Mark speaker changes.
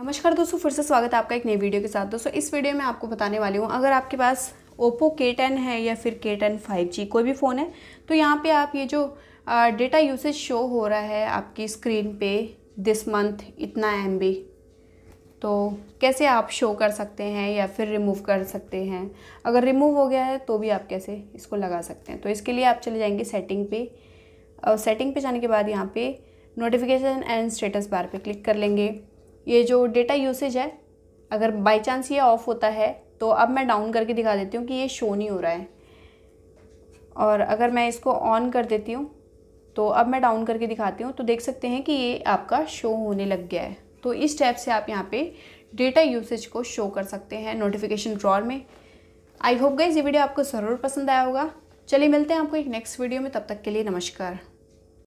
Speaker 1: नमस्कार दोस्तों फिर से स्वागत है आपका एक नई वीडियो के साथ दोस्तों इस वीडियो में आपको बताने वाली हूँ अगर आपके पास ओप्पो के टेन है या फिर के टेन फाइव जी कोई भी फ़ोन है तो यहाँ पे आप ये जो डेटा यूसेज शो हो रहा है आपकी स्क्रीन पे दिस मंथ इतना एम तो कैसे आप शो कर सकते हैं या फिर रिमूव कर सकते हैं अगर रिमूव हो गया है तो भी आप कैसे इसको लगा सकते हैं तो इसके लिए आप चले जाएंगे सेटिंग पे और सेटिंग पे जाने के बाद यहाँ पे नोटिफिकेशन एंड स्टेटस बार पे क्लिक कर लेंगे ये जो डेटा यूसेज है अगर बाई चांस ये ऑफ़ होता है तो अब मैं डाउन करके दिखा देती हूँ कि ये शो नहीं हो रहा है और अगर मैं इसको ऑन कर देती हूँ तो अब मैं डाउन करके दिखाती हूँ तो देख सकते हैं कि ये आपका शो होने लग गया है तो इस टैप से आप यहाँ पे डेटा यूसेज को शो कर सकते हैं नोटिफिकेशन ड्रॉर में आई होप गाइज ये वीडियो आपको ज़रूर पसंद आया होगा चलिए मिलते हैं आपको एक नेक्स्ट वीडियो में तब तक के लिए नमस्कार